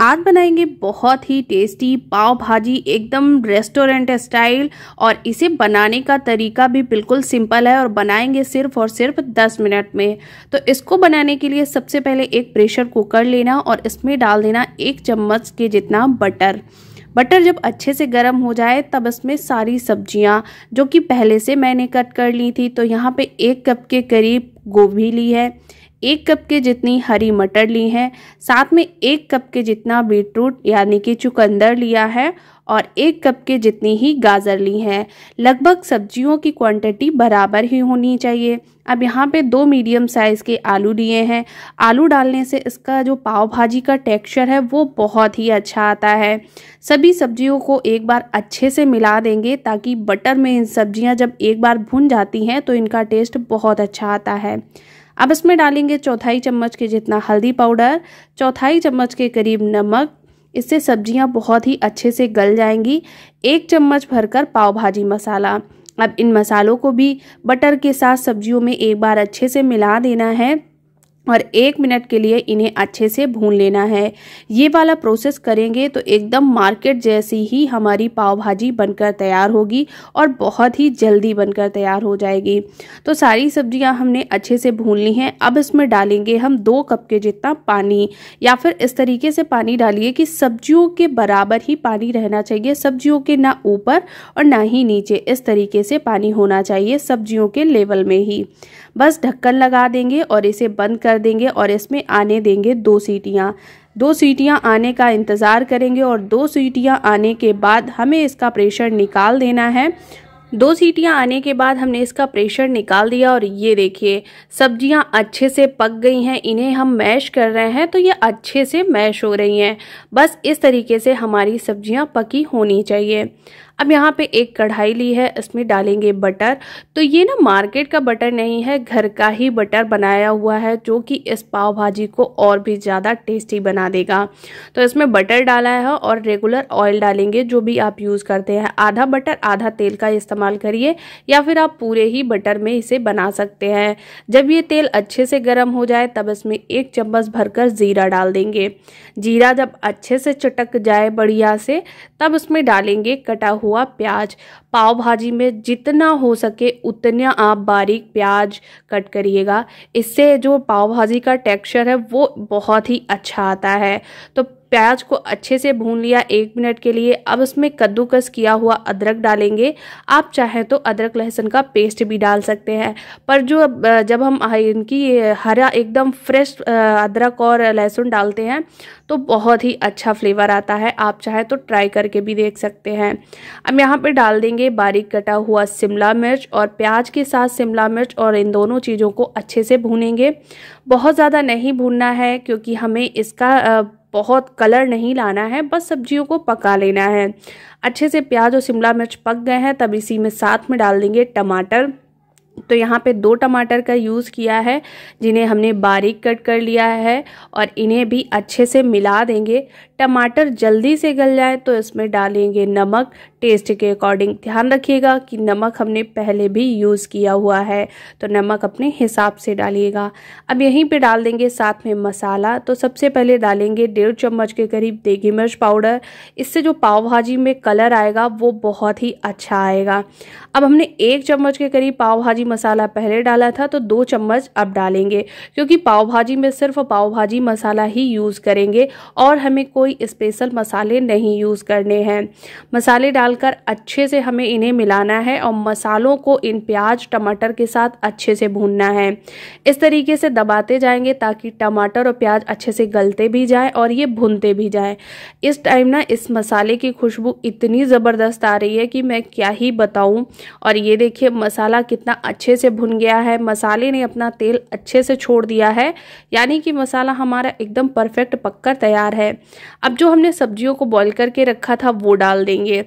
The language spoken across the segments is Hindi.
आज बनाएंगे बहुत ही टेस्टी पाव भाजी एकदम रेस्टोरेंट स्टाइल और इसे बनाने का तरीका भी बिल्कुल सिंपल है और बनाएंगे सिर्फ और सिर्फ 10 मिनट में तो इसको बनाने के लिए सबसे पहले एक प्रेशर कुकर लेना और इसमें डाल देना एक चम्मच के जितना बटर बटर जब अच्छे से गर्म हो जाए तब इसमें सारी सब्जियां जो कि पहले से मैंने कट कर ली थी तो यहाँ पे एक कप के करीब गोभी ली है एक कप के जितनी हरी मटर ली हैं साथ में एक कप के जितना बीटरूट यानी कि चुकंदर लिया है और एक कप के जितनी ही गाजर ली है लगभग सब्जियों की क्वांटिटी बराबर ही होनी चाहिए अब यहाँ पे दो मीडियम साइज़ के आलू लिए हैं आलू डालने से इसका जो पाव भाजी का टेक्सचर है वो बहुत ही अच्छा आता है सभी सब्जियों को एक बार अच्छे से मिला देंगे ताकि बटर में इन सब्जियाँ जब एक बार भुन जाती हैं तो इनका टेस्ट बहुत अच्छा आता है अब इसमें डालेंगे चौथाई चम्मच के जितना हल्दी पाउडर चौथाई चम्मच के करीब नमक इससे सब्जियां बहुत ही अच्छे से गल जाएंगी एक चम्मच भरकर पाव भाजी मसाला अब इन मसालों को भी बटर के साथ सब्जियों में एक बार अच्छे से मिला देना है और एक मिनट के लिए इन्हें अच्छे से भून लेना है ये वाला प्रोसेस करेंगे तो एकदम मार्केट जैसी ही हमारी पाव भाजी बनकर तैयार होगी और बहुत ही जल्दी बनकर तैयार हो जाएगी तो सारी सब्जियां हमने अच्छे से भून ली हैं अब इसमें डालेंगे हम दो कप के जितना पानी या फिर इस तरीके से पानी डालिए कि सब्जियों के बराबर ही पानी रहना चाहिए सब्जियों के ना ऊपर और ना ही नीचे इस तरीके से पानी होना चाहिए सब्जियों के लेवल में ही बस ढक्कन लगा देंगे और इसे बंद कर कर देंगे और इसमें आने देंगे दो सीटियाँ दो सीटियाँ आने का इंतज़ार करेंगे और दो सीटियाँ आने के बाद हमें इसका प्रेशर निकाल देना है दो सीटियाँ आने के बाद हमने इसका प्रेशर निकाल दिया और ये देखिए सब्जियाँ अच्छे से पक गई हैं इन्हें हम मैश कर रहे हैं तो ये अच्छे से मैश हो रही हैं बस इस तरीके से हमारी सब्जियाँ पकी होनी चाहिए अब यहाँ पे एक कढ़ाई ली है इसमें डालेंगे बटर तो ये ना मार्केट का बटर नहीं है घर का ही बटर बनाया हुआ है जो कि इस पाव भाजी को और भी ज़्यादा टेस्टी बना देगा तो इसमें बटर डाला है और रेगुलर ऑयल डालेंगे जो भी आप यूज़ करते हैं आधा बटर आधा तेल का इस्तेमाल करिए या फिर आप पूरे ही बटर में इसे बना सकते हैं जब ये तेल अच्छे से गर्म हो जाए तब इसमें एक चम्मच भरकर ज़ीरा डाल देंगे जीरा जब अच्छे से चटक जाए बढ़िया से तब उसमें डालेंगे कटा हुआ हुआ प्याज पाव भाजी में जितना हो सके उतना आप बारीक प्याज कट करिएगा इससे जो पाव भाजी का टेक्सचर है वो बहुत ही अच्छा आता है तो प्याज को अच्छे से भून लिया एक मिनट के लिए अब उसमें कद्दूकस किया हुआ अदरक डालेंगे आप चाहें तो अदरक लहसुन का पेस्ट भी डाल सकते हैं पर जो जब हम इनकी हरा एकदम फ्रेश अदरक और लहसुन डालते हैं तो बहुत ही अच्छा फ्लेवर आता है आप चाहें तो ट्राई करके भी देख सकते हैं हम यहाँ पर डाल देंगे बारीक कटा हुआ शिमला मिर्च और प्याज के साथ शिमला मिर्च और इन दोनों चीज़ों को अच्छे से भूनेंगे बहुत ज़्यादा नहीं भूनना है क्योंकि हमें इसका बहुत कलर नहीं लाना है बस सब्जियों को पका लेना है अच्छे से प्याज और शिमला मिर्च पक गए हैं तब इसी में साथ में डाल देंगे टमाटर तो यहाँ पे दो टमाटर का यूज़ किया है जिन्हें हमने बारीक कट कर लिया है और इन्हें भी अच्छे से मिला देंगे टमाटर जल्दी से गल जाए तो इसमें डालेंगे नमक टेस्ट के अकॉर्डिंग ध्यान रखिएगा कि नमक हमने पहले भी यूज़ किया हुआ है तो नमक अपने हिसाब से डालिएगा अब यहीं पे डाल देंगे साथ में मसाला तो सबसे पहले डालेंगे डेढ़ चम्मच के करीब देगी मिर्च पाउडर इससे जो पाव भाजी में कलर आएगा वो बहुत ही अच्छा आएगा अब हमने एक चम्मच के करीब पाव भाजी मसाला पहले डाला था तो दो चम्मच अब डालेंगे क्योंकि पाव भाजी में सिर्फ पाव भाजी मसाला ही यूज़ करेंगे और हमें कोई कोई स्पेशल मसाले नहीं यूज़ करने हैं मसाले डालकर अच्छे से हमें इन्हें मिलाना है और मसालों को इन प्याज टमाटर के साथ अच्छे से भूनना है इस तरीके से दबाते जाएंगे ताकि टमाटर और प्याज अच्छे से गलते भी जाएँ और ये भूनते भी जाएँ इस टाइम ना इस मसाले की खुशबू इतनी ज़बरदस्त आ रही है कि मैं क्या ही बताऊँ और ये देखिए मसाला कितना अच्छे से भुन गया है मसाले ने अपना तेल अच्छे से छोड़ दिया है यानी कि मसाला हमारा एकदम परफेक्ट पककर तैयार है अब जो हमने सब्जियों को बॉईल करके रखा था वो डाल देंगे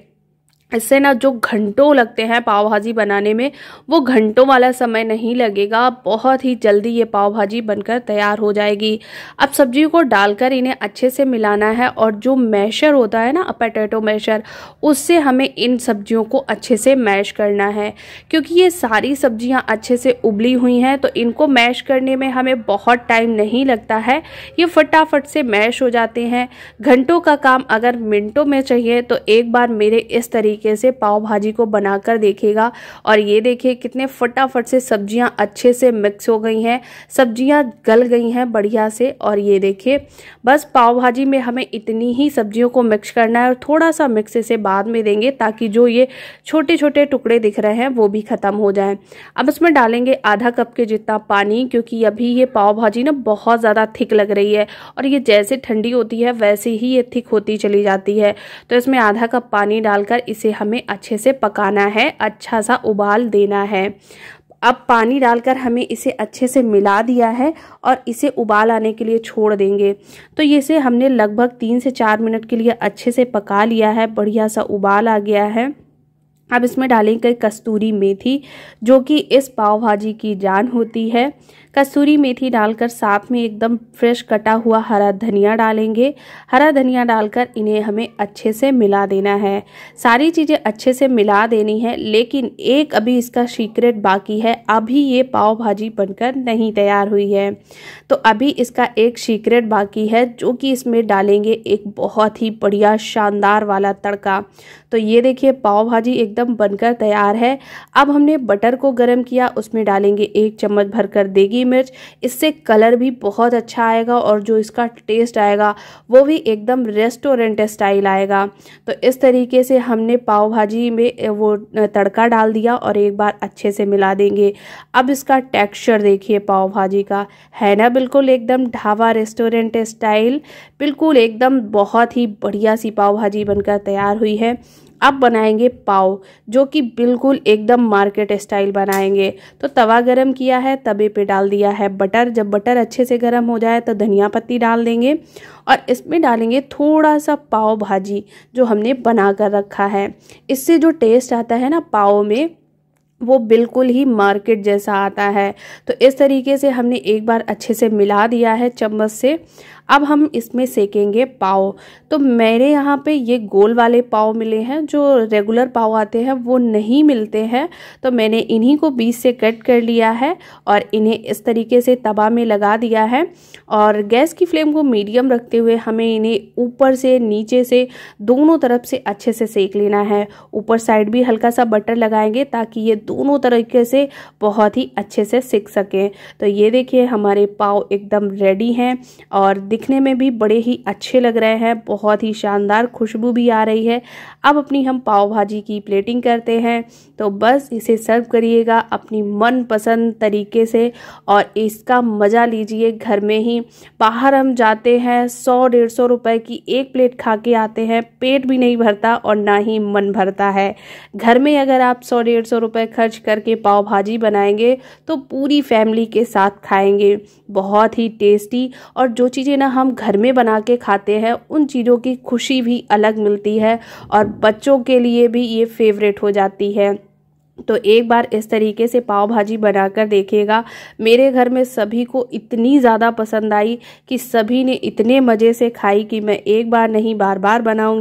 इससे ना जो घंटों लगते हैं पाव भाजी बनाने में वो घंटों वाला समय नहीं लगेगा बहुत ही जल्दी ये पाव भाजी बनकर तैयार हो जाएगी अब सब्जियों को डालकर इन्हें अच्छे से मिलाना है और जो मैशर होता है ना पटेटो मैशर उससे हमें इन सब्जियों को अच्छे से मैश करना है क्योंकि ये सारी सब्जियाँ अच्छे से उबली हुई हैं तो इनको मैश करने में हमें बहुत टाइम नहीं लगता है ये फटाफट से मैश हो जाते हैं घंटों का काम अगर मिनटों में चाहिए तो एक बार मेरे इस तरीके तरीके से पाव भाजी को बनाकर देखेगा और ये देखिए कितने फटाफट से सब्जियां अच्छे से मिक्स हो गई हैं सब्जियां गल गई हैं बढ़िया से और ये देखिए बस पाव भाजी में हमें इतनी ही सब्जियों को मिक्स करना है और थोड़ा सा मिक्स इसे बाद में देंगे ताकि जो ये छोटे छोटे टुकड़े दिख रहे हैं वो भी ख़त्म हो जाए अब इसमें डालेंगे आधा कप के जितना पानी क्योंकि अभी ये पाव भाजी ना बहुत ज़्यादा थिक लग रही है और ये जैसे ठंडी होती है वैसे ही ये थिक होती चली जाती है तो इसमें आधा कप पानी डालकर इस इसे हमें अच्छे से पकाना है अच्छा सा उबाल देना है अब पानी डालकर हमें इसे अच्छे से मिला दिया है और इसे उबाल आने के लिए छोड़ देंगे तो इसे हमने लगभग तीन से चार मिनट के लिए अच्छे से पका लिया है बढ़िया सा उबाल आ गया है अब इसमें डालेंगे कस्तूरी मेथी जो कि इस पाव भाजी की जान होती है कसूरी मेथी डालकर साथ में एकदम फ्रेश कटा हुआ हरा धनिया डालेंगे हरा धनिया डालकर इन्हें हमें अच्छे से मिला देना है सारी चीज़ें अच्छे से मिला देनी है लेकिन एक अभी इसका सीक्रेट बाकी है अभी ये पाव भाजी बनकर नहीं तैयार हुई है तो अभी इसका एक सीक्रेट बाकी है जो कि इसमें डालेंगे एक बहुत ही बढ़िया शानदार वाला तड़का तो ये देखिए पाव भाजी एकदम बनकर तैयार है अब हमने बटर को गर्म किया उसमें डालेंगे एक चम्मच भरकर देगी हरी मिर्च इससे कलर भी बहुत अच्छा आएगा और जो इसका टेस्ट आएगा वो भी एकदम रेस्टोरेंट स्टाइल आएगा तो इस तरीके से हमने पाव भाजी में वो तड़का डाल दिया और एक बार अच्छे से मिला देंगे अब इसका टेक्स्चर देखिए पाव भाजी का है ना बिल्कुल एकदम ढाबा रेस्टोरेंट स्टाइल बिल्कुल एकदम बहुत ही बढ़िया सी पाव भाजी बनकर तैयार हुई है अब बनाएंगे पाव जो कि बिल्कुल एकदम मार्केट स्टाइल बनाएंगे तो तवा गरम किया है तवे पे डाल दिया है बटर जब बटर अच्छे से गरम हो जाए तो धनिया पत्ती डाल देंगे और इसमें डालेंगे थोड़ा सा पाव भाजी जो हमने बना कर रखा है इससे जो टेस्ट आता है ना पाव में वो बिल्कुल ही मार्केट जैसा आता है तो इस तरीके से हमने एक बार अच्छे से मिला दिया है चम्मच से अब हम इसमें सेकेंगे पाव तो मेरे यहाँ पे ये गोल वाले पाव मिले हैं जो रेगुलर पाव आते हैं वो नहीं मिलते हैं तो मैंने इन्हीं को बीच से कट कर लिया है और इन्हें इस तरीके से तवा में लगा दिया है और गैस की फ्लेम को मीडियम रखते हुए हमें इन्हें ऊपर से नीचे से दोनों तरफ से अच्छे से सेक लेना है ऊपर साइड भी हल्का सा बटर लगाएंगे ताकि ये दोनों तरीके से बहुत ही अच्छे से सेक सकें तो ये देखिए हमारे पाव एकदम रेडी हैं और दिख देखने में भी बड़े ही अच्छे लग रहे हैं बहुत ही शानदार खुशबू भी आ रही है अब अपनी हम पाव भाजी की प्लेटिंग करते हैं तो बस इसे सर्व करिएगा अपनी मनपसंद तरीके से और इसका मज़ा लीजिए घर में ही बाहर हम जाते हैं सौ डेढ़ सौ रुपये की एक प्लेट खा के आते हैं पेट भी नहीं भरता और ना ही मन भरता है घर में अगर आप सौ डेढ़ सौ रुपये खर्च करके पाव भाजी बनाएंगे तो पूरी फैमिली के साथ खाएंगे बहुत ही टेस्टी और जो चीज़ें ना हम घर में बना के खाते हैं उन चीज़ों की खुशी भी अलग मिलती है और बच्चों के लिए भी ये फेवरेट हो जाती है तो एक बार इस तरीके से पाव भाजी बनाकर देखिएगा मेरे घर में सभी को इतनी ज़्यादा पसंद आई कि सभी ने इतने मज़े से खाई कि मैं एक बार नहीं बार बार बनाऊंगी